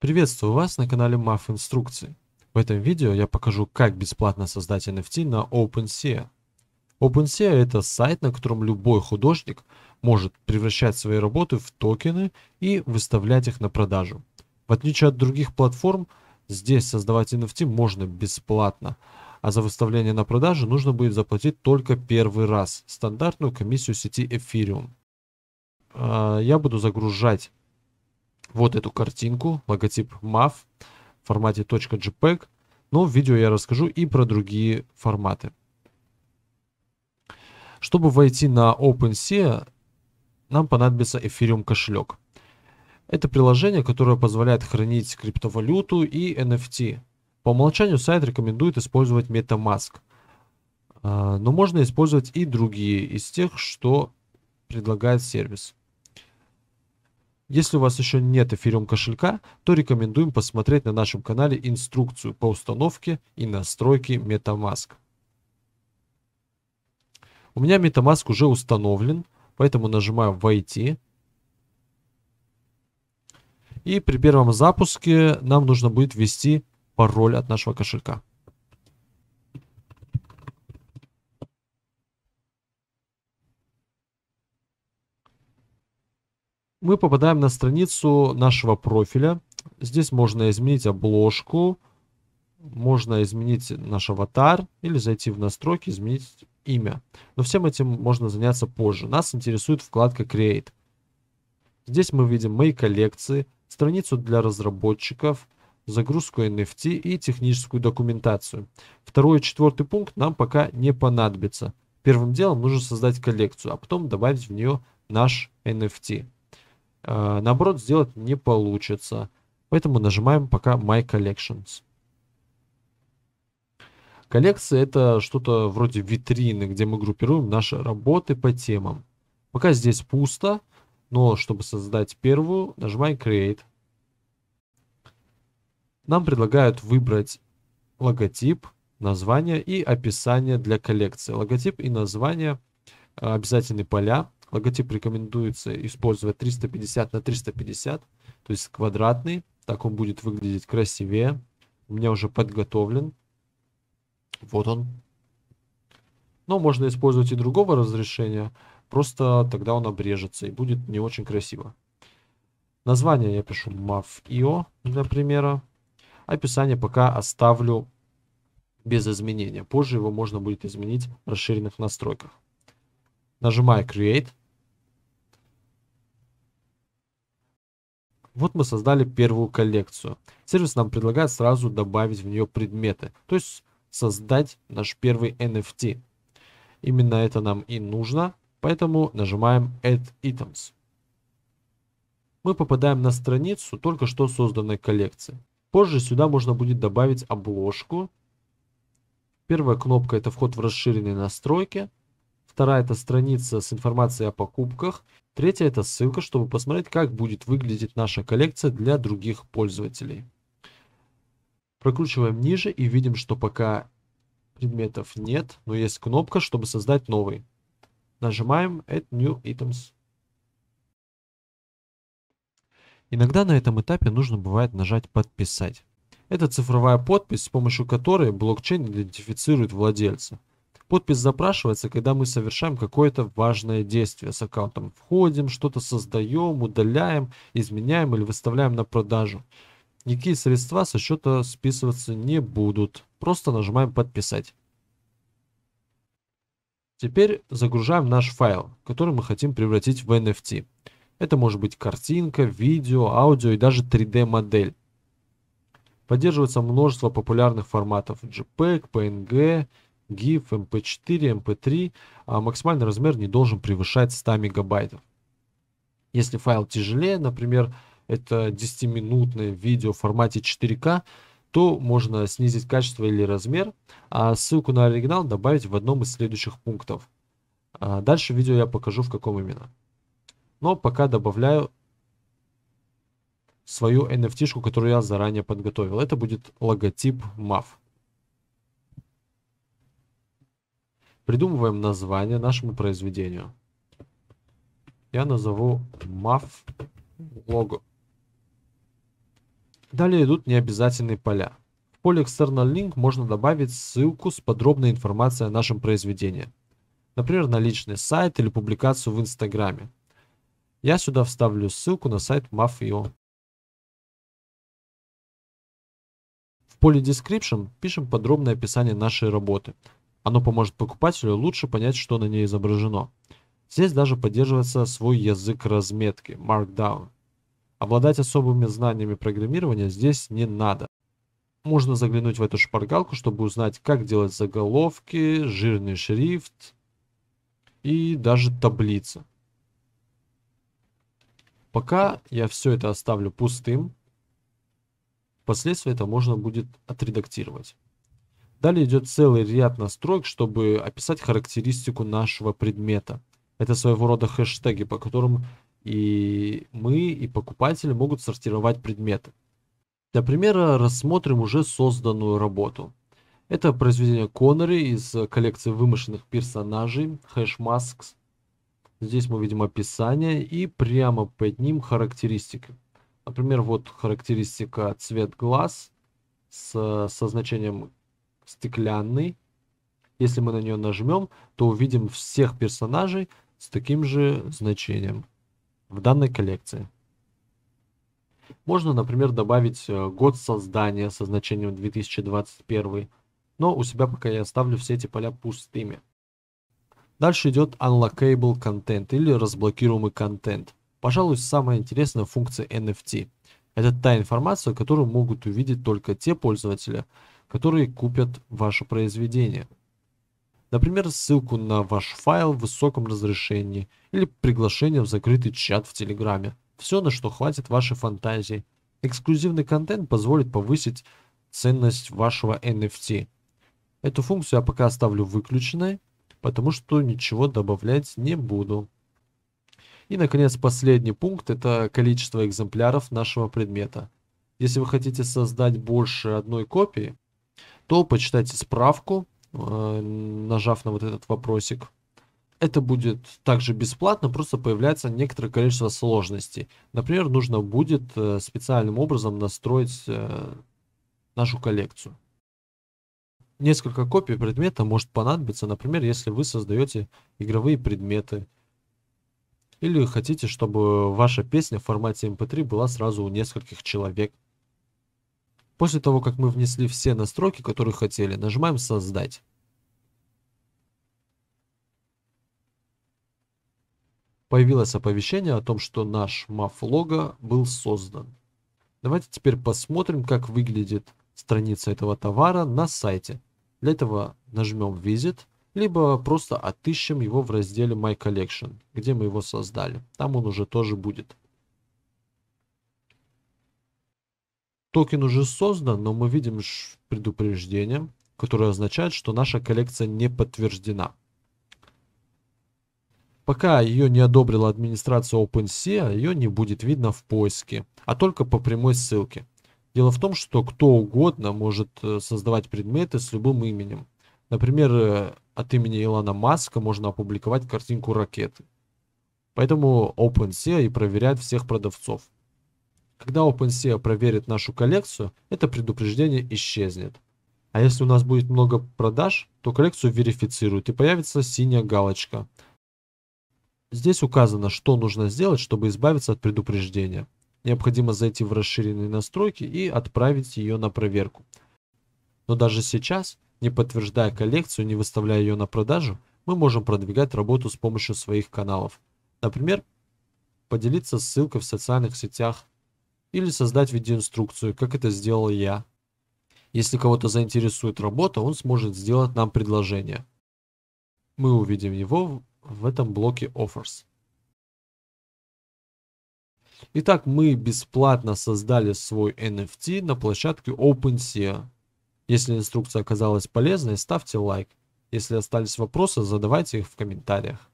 Приветствую вас на канале MAF Инструкции. В этом видео я покажу, как бесплатно создать NFT на OpenSea. OpenSea это сайт, на котором любой художник может превращать свои работы в токены и выставлять их на продажу. В отличие от других платформ, здесь создавать NFT можно бесплатно, а за выставление на продажу нужно будет заплатить только первый раз стандартную комиссию сети Ethereum. А, я буду загружать вот эту картинку, логотип MAV в формате .jpeg. но в видео я расскажу и про другие форматы. Чтобы войти на OpenSea, нам понадобится Ethereum кошелек. Это приложение, которое позволяет хранить криптовалюту и NFT. По умолчанию сайт рекомендует использовать MetaMask. А, но можно использовать и другие из тех, что предлагает сервис. Если у вас еще нет эфириум кошелька, то рекомендуем посмотреть на нашем канале инструкцию по установке и настройке MetaMask. У меня MetaMask уже установлен, поэтому нажимаю «Войти». И при первом запуске нам нужно будет ввести пароль от нашего кошелька. мы попадаем на страницу нашего профиля. Здесь можно изменить обложку, можно изменить наш аватар или зайти в настройки, изменить имя. Но всем этим можно заняться позже. Нас интересует вкладка Create. Здесь мы видим мои коллекции, страницу для разработчиков, загрузку NFT и техническую документацию. Второй и четвертый пункт нам пока не понадобится. Первым делом нужно создать коллекцию, а потом добавить в нее наш NFT э, наоборот сделать не получится. Поэтому нажимаем пока My Collections. Коллекция это что-то вроде витрины, где мы группируем наши работы по темам. Пока здесь пусто, но чтобы создать первую, нажимай Create. Нам предлагают выбрать логотип, название и описание для коллекции. Логотип и название, а, обязательные поля. Логотип рекомендуется использовать 350 на 350, то есть квадратный. Так он будет выглядеть красивее. У меня уже подготовлен. Вот он. Но можно использовать и другого разрешения. Просто тогда он обрежется и будет не очень красиво. Название я пишу MAV.io для примера. Описание пока оставлю без изменения. Позже его можно будет изменить в расширенных настройках. Нажимаю Create. Вот мы создали первую коллекцию. Сервис нам предлагает сразу добавить в нее предметы, то есть создать наш первый NFT. Именно это нам и нужно, поэтому нажимаем Add Items. Мы попадаем на страницу только что созданной коллекции. Позже сюда можно будет добавить обложку. Первая кнопка это вход в расширенные настройки. Вторая это страница с информацией о покупках. Третья это ссылка, чтобы посмотреть, как будет выглядеть наша коллекция для других пользователей. Прокручиваем ниже и видим, что пока предметов нет, но есть кнопка, чтобы создать новый. Нажимаем Add New Items. Иногда на этом этапе нужно бывает нажать «Подписать». Это цифровая подпись, с помощью которой блокчейн идентифицирует владельца. Подпись запрашивается, когда мы совершаем какое-то важное действие с аккаунтом. Входим, что-то создаем, удаляем, изменяем или выставляем на продажу. Никакие средства со счета списываться не будут. Просто нажимаем «Подписать». Теперь загружаем наш файл, который мы хотим превратить в NFT. Это может быть картинка, видео, аудио и даже 3D-модель. Поддерживается множество популярных форматов JPEG, PNG, GIF, MP4, MP3, а максимальный размер не должен превышать 100 мегабайтов. Если файл тяжелее, например, это 10-минутное видео в формате 4К, то можно снизить качество или размер, а ссылку на оригинал добавить в одном из следующих пунктов. А дальше видео я покажу в каком именно. Но пока добавляю свою NFT-шку, которую я заранее подготовил. Это будет логотип MAF. Придумываем название нашему произведению. Я назову MAF лого. Далее идут необязательные поля. В поле External Link можно добавить ссылку с подробной информацией о нашем произведении. Например, на личный сайт или публикацию в Инстаграме. Я сюда вставлю ссылку на сайт MAF.io. В поле Description пишем подробное описание нашей работы – оно поможет покупателю лучше понять, что на ней изображено. Здесь даже поддерживается свой язык разметки, Markdown. Обладать особыми знаниями программирования здесь не надо. Можно заглянуть в эту шпаргалку, чтобы узнать, как делать заголовки, жирный шрифт и даже таблицы. Пока я все это оставлю пустым, впоследствии это можно будет отредактировать. Далее идет целый ряд настроек, чтобы описать характеристику нашего предмета. Это своего рода хэштеги, по которым и мы, и покупатели могут сортировать предметы. Для примера рассмотрим уже созданную работу. Это произведение Коннери из коллекции вымышленных персонажей Hash Masks. Здесь мы видим описание и прямо под ним характеристики. Например, вот характеристика цвет глаз с, со значением стеклянный. Если мы на нее нажмем, то увидим всех персонажей с таким же значением в данной коллекции. Можно, например, добавить э, год создания со значением 2021, но у себя пока я оставлю все эти поля пустыми. Дальше идет Unlockable Content или разблокируемый контент. Пожалуй, самая интересная функция NFT. Это та информация, которую могут увидеть только те пользователи, которые купят ваше произведение. Например, ссылку на ваш файл в высоком разрешении или приглашение в закрытый чат в Телеграме. Все, на что хватит вашей фантазии. Эксклюзивный контент позволит повысить ценность вашего NFT. Эту функцию я пока оставлю выключенной, потому что ничего добавлять не буду. И, наконец, последний пункт – это количество экземпляров нашего предмета. Если вы хотите создать больше одной копии, то почитайте справку, э, нажав на вот этот вопросик. Это будет также бесплатно, просто появляется некоторое количество сложностей. Например, нужно будет э, специальным образом настроить э, нашу коллекцию. Несколько копий предмета может понадобиться, например, если вы создаете игровые предметы, или хотите, чтобы ваша песня в формате MP3 эм была сразу у нескольких человек. После того, как мы внесли все настройки, которые хотели, нажимаем «Создать». Появилось оповещение о том, что наш маф лого был создан. Давайте теперь посмотрим, как выглядит страница этого товара на сайте. Для этого нажмем «Visit», либо просто отыщем его в разделе «My Collection», где мы его создали. Там он уже тоже будет. Токен уже создан, но мы видим предупреждение, которое означает, что наша коллекция не подтверждена. Пока ее не одобрила администрация OpenSea, ее не будет видно в поиске, а только по прямой ссылке. Дело в том, что кто угодно может э, создавать предметы с любым именем. Например, э, от имени Илона Маска можно опубликовать картинку ракеты. Поэтому OpenSea и проверяет всех продавцов. Когда OpenSea проверит нашу коллекцию, это предупреждение исчезнет. А если у нас будет много продаж, то коллекцию верифицируют и появится синяя галочка. Здесь указано, что нужно сделать, чтобы избавиться от предупреждения. Необходимо зайти в расширенные настройки и отправить ее на проверку. Но даже сейчас, не подтверждая коллекцию, не выставляя ее на продажу, мы можем продвигать работу с помощью своих каналов. Например, поделиться ссылкой в социальных сетях или создать видеоинструкцию, как это сделал я. Если кого-то заинтересует работа, он сможет сделать нам предложение. Мы увидим его в этом блоке Offers. Итак, мы бесплатно создали свой NFT на площадке OpenSea. Если инструкция оказалась полезной, ставьте лайк. Если остались вопросы, задавайте их в комментариях.